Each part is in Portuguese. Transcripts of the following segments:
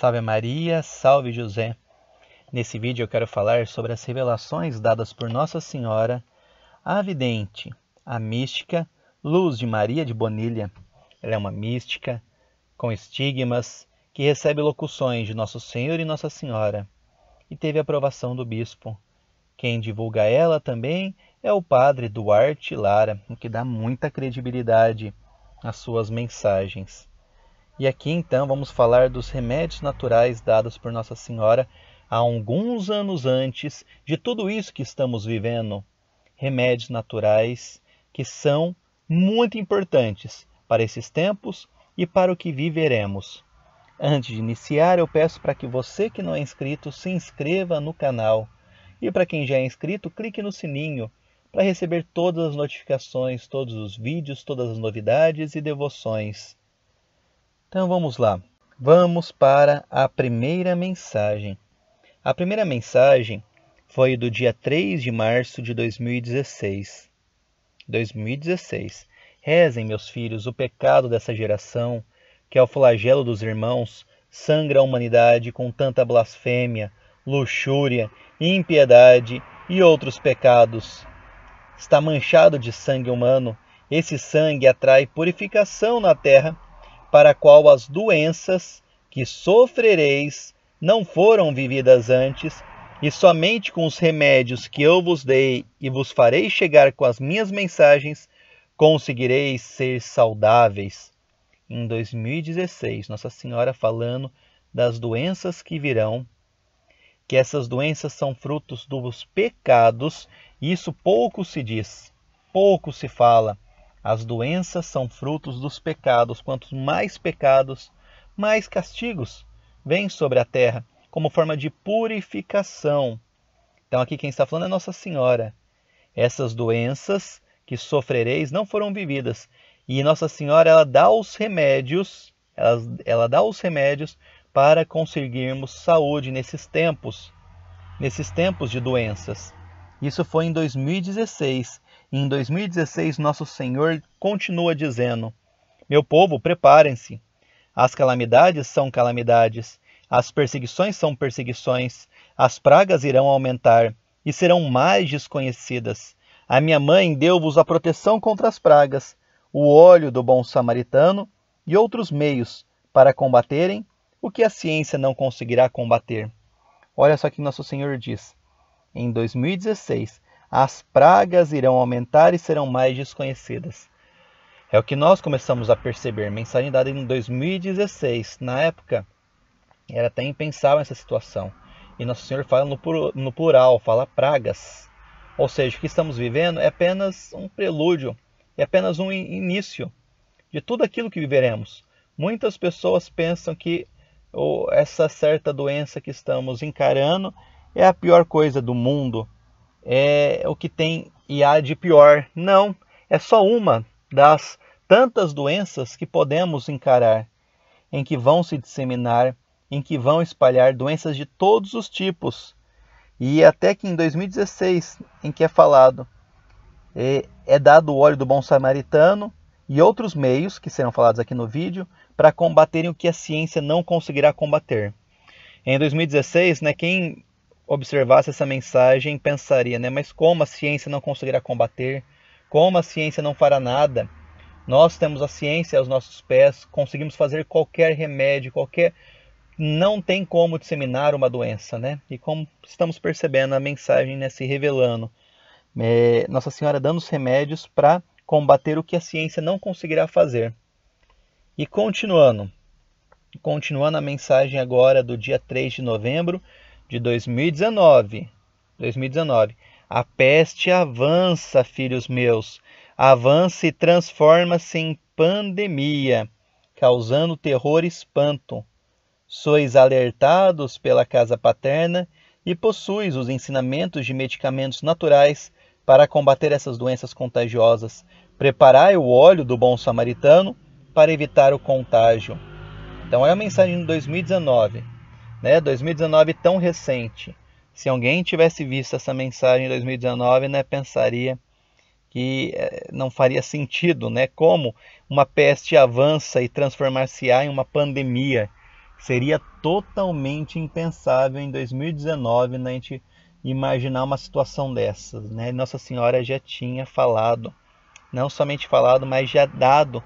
Salve Maria, salve José. Nesse vídeo eu quero falar sobre as revelações dadas por Nossa Senhora, a vidente, a mística Luz de Maria de Bonilha. Ela é uma mística com estigmas que recebe locuções de Nosso Senhor e Nossa Senhora e teve a aprovação do bispo. Quem divulga ela também é o padre Duarte Lara, o que dá muita credibilidade às suas mensagens. E aqui então vamos falar dos remédios naturais dados por Nossa Senhora há alguns anos antes de tudo isso que estamos vivendo. Remédios naturais que são muito importantes para esses tempos e para o que viveremos. Antes de iniciar, eu peço para que você que não é inscrito se inscreva no canal e para quem já é inscrito, clique no sininho para receber todas as notificações, todos os vídeos, todas as novidades e devoções. Então vamos lá. Vamos para a primeira mensagem. A primeira mensagem foi do dia 3 de março de 2016. 2016. Rezem, meus filhos, o pecado dessa geração, que é o flagelo dos irmãos sangra a humanidade com tanta blasfêmia, luxúria, impiedade e outros pecados. Está manchado de sangue humano. Esse sangue atrai purificação na terra para a qual as doenças que sofrereis não foram vividas antes, e somente com os remédios que eu vos dei e vos farei chegar com as minhas mensagens, conseguireis ser saudáveis. Em 2016, Nossa Senhora falando das doenças que virão, que essas doenças são frutos dos pecados, e isso pouco se diz, pouco se fala. As doenças são frutos dos pecados. Quanto mais pecados, mais castigos vêm sobre a terra, como forma de purificação. Então, aqui quem está falando é Nossa Senhora. Essas doenças que sofrereis não foram vividas. E Nossa Senhora ela dá os remédios, ela, ela dá os remédios para conseguirmos saúde nesses tempos, nesses tempos de doenças. Isso foi em 2016 em 2016, nosso Senhor continua dizendo: Meu povo, preparem-se. As calamidades são calamidades, as perseguições são perseguições, as pragas irão aumentar e serão mais desconhecidas. A minha mãe deu-vos a proteção contra as pragas, o óleo do bom samaritano e outros meios para combaterem o que a ciência não conseguirá combater. Olha só o que nosso Senhor diz. Em 2016, as pragas irão aumentar e serão mais desconhecidas. É o que nós começamos a perceber. Mensagem dada em 2016. Na época, era até impensável essa situação. E Nosso Senhor fala no plural, fala pragas. Ou seja, o que estamos vivendo é apenas um prelúdio, é apenas um início de tudo aquilo que viveremos. Muitas pessoas pensam que oh, essa certa doença que estamos encarando é a pior coisa do mundo, é, é o que tem IA de pior. Não, é só uma das tantas doenças que podemos encarar, em que vão se disseminar, em que vão espalhar doenças de todos os tipos. E até que em 2016, em que é falado, é, é, dado o óleo do bom samaritano e outros meios, que serão falados aqui no vídeo, para combaterem o que a ciência não conseguirá combater. Em 2016, né, quem observasse essa mensagem pensaria, né? Mas como a ciência não conseguirá combater? Como a ciência não fará nada? Nós temos a ciência aos nossos pés, conseguimos fazer qualquer remédio, qualquer não tem como disseminar uma doença, né? E como estamos percebendo a mensagem né, se revelando, é, Nossa Senhora dando os remédios para combater o que a ciência não conseguirá fazer. E continuando, continuando a mensagem agora do dia 3 de novembro, de 2019. 2019. A peste avança, filhos meus, avança e transforma-se em pandemia, causando terror e espanto. Sois alertados pela casa paterna e possuis os ensinamentos de medicamentos naturais para combater essas doenças contagiosas. Preparai o óleo do bom samaritano para evitar o contágio. Então é a mensagem de 2019 né? 2019 tão recente. Se alguém tivesse visto essa mensagem em 2019, né, pensaria que eh, não faria sentido, né? Como uma peste avança e transformar-se-á em uma pandemia seria totalmente impensável em 2019, né, a gente imaginar uma situação dessas, né? Nossa Senhora já tinha falado, não somente falado, mas já dado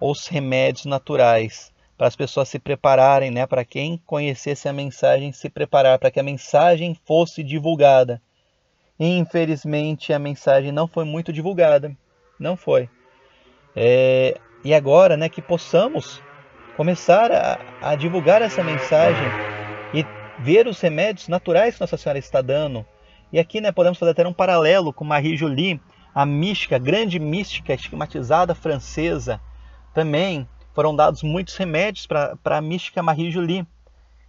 os remédios naturais para as pessoas se prepararem, né? para quem conhecesse a mensagem se preparar, para que a mensagem fosse divulgada. Infelizmente, a mensagem não foi muito divulgada, não foi. É, e agora, né, que possamos começar a, a divulgar essa mensagem e ver os remédios naturais que Nossa Senhora está dando. E aqui, né, podemos fazer até um paralelo com Marie Julie, a mística, grande mística estigmatizada francesa, também foram dados muitos remédios para a mística Marie Julie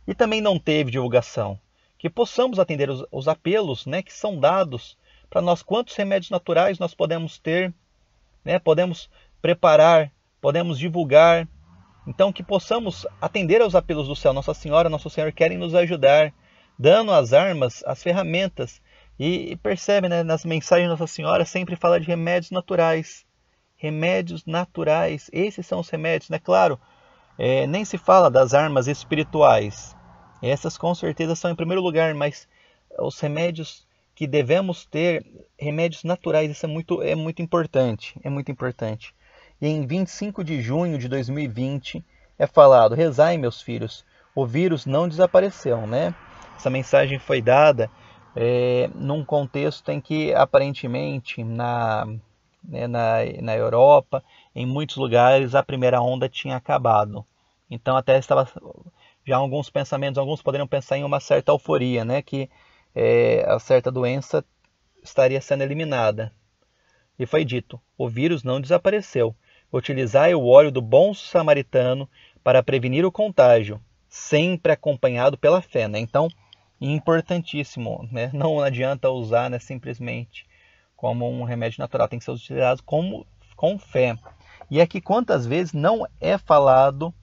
e também não teve divulgação. Que possamos atender os, os apelos né, que são dados para nós, quantos remédios naturais nós podemos ter, né, podemos preparar, podemos divulgar. Então, que possamos atender aos apelos do céu. Nossa Senhora, Nosso Senhor querem nos ajudar, dando as armas, as ferramentas. E, percebe, né, nas mensagens de Nossa Senhora sempre fala de remédios naturais remédios naturais. Esses são os remédios, né? Claro, é, nem se fala das armas espirituais. Essas com certeza são em primeiro lugar, mas os remédios que devemos ter, remédios naturais, isso é muito, é muito importante. É muito importante. E em 25 de junho de 2020 é falado: rezai, meus filhos, o vírus não desapareceu, né? Essa mensagem foi dada é, num contexto em que aparentemente na né, na, na Europa, em muitos lugares a primeira onda tinha acabado. Então até estava já alguns pensamentos, alguns poderiam pensar em uma certa euforia, né, que é, a certa doença estaria sendo eliminada. E foi dito, o vírus não desapareceu. Utilizai o óleo do bom samaritano para prevenir o contágio, sempre acompanhado pela fé, né? Então, importantíssimo, né? Não adianta usar, né, simplesmente como um remédio natural, tem que ser utilizado como, com fé. E aqui é quantas vezes não é falado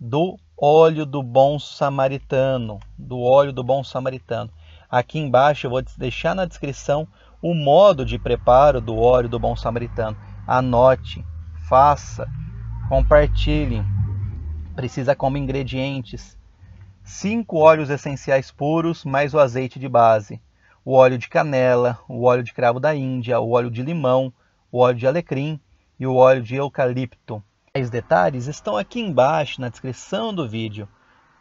do óleo do bom samaritano, do óleo do bom samaritano. Aqui embaixo eu vou deixar na descrição o modo de preparo do óleo do bom samaritano. Anote, faça, compartilhe. Precisa como ingredientes: cinco óleos essenciais puros mais o azeite de base, o óleo de canela, o óleo de cravo da Índia, o óleo de limão, o óleo de alecrim e o óleo de eucalipto. Os detalhes estão aqui embaixo na descrição do vídeo.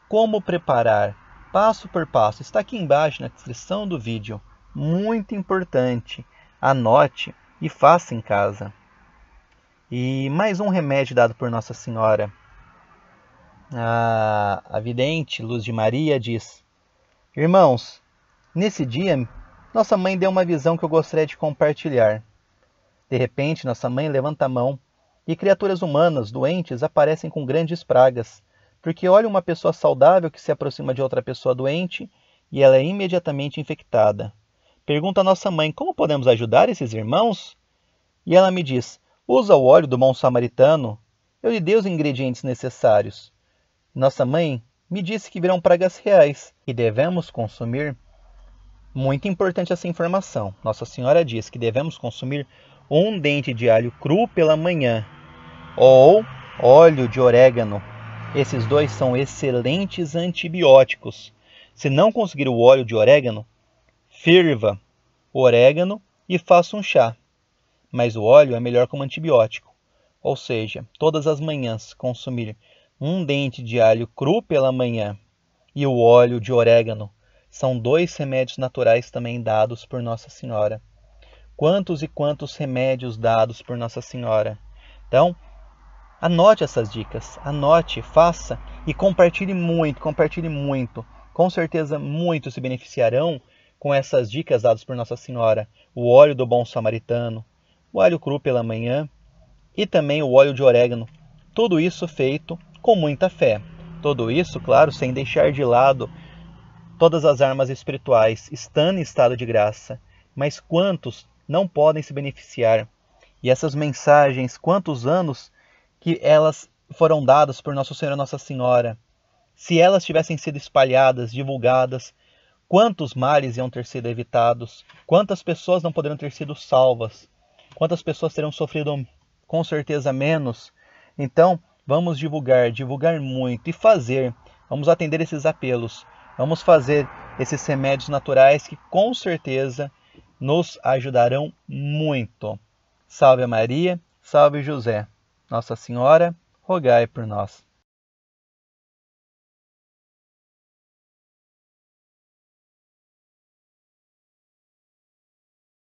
Como preparar passo por passo está aqui embaixo na descrição do vídeo. Muito importante, anote e faça em casa. E mais um remédio dado por Nossa Senhora. A, ah, a vidente Luz de Maria diz: Irmãos, Nesse dia, nossa mãe deu uma visão que eu gostaria de compartilhar. De repente, nossa mãe levanta a mão e criaturas humanas, doentes, aparecem com grandes pragas, porque olha uma pessoa saudável que se aproxima de outra pessoa doente e ela é imediatamente infectada. Pergunta a nossa mãe como podemos ajudar esses irmãos? E ela me diz: usa o óleo do bom samaritano. Eu lhe dei os ingredientes necessários. Nossa mãe me disse que virão pragas reais e devemos consumir muito importante essa informação. Nossa Senhora diz que devemos consumir um dente de alho cru pela manhã ou óleo de orégano. Esses dois são excelentes antibióticos. Se não conseguir o óleo de orégano, ferva o orégano e faça um chá. Mas o óleo é melhor como antibiótico. Ou seja, todas as manhãs consumir um dente de alho cru pela manhã e o óleo de orégano são dois remédios naturais também dados por Nossa Senhora. Quantos e quantos remédios dados por Nossa Senhora? Então, anote essas dicas, anote, faça e compartilhe muito, compartilhe muito. Com certeza muitos se beneficiarão com essas dicas dadas por Nossa Senhora, o óleo do bom samaritano, o óleo cru pela manhã e também o óleo de orégano. Tudo isso feito com muita fé. Tudo isso, claro, sem deixar de lado Todas as armas espirituais estão em estado de graça, mas quantos não podem se beneficiar? E essas mensagens, quantos anos que elas foram dadas por Nosso Senhor e Nossa Senhora? Se elas tivessem sido espalhadas, divulgadas, quantos males iam ter sido evitados? Quantas pessoas não poderiam ter sido salvas? Quantas pessoas teriam sofrido com certeza menos? Então, vamos divulgar, divulgar muito e fazer. Vamos atender esses apelos. Vamos fazer esses remédios naturais que com certeza nos ajudarão muito. Salve Maria, salve José. Nossa Senhora, rogai por nós.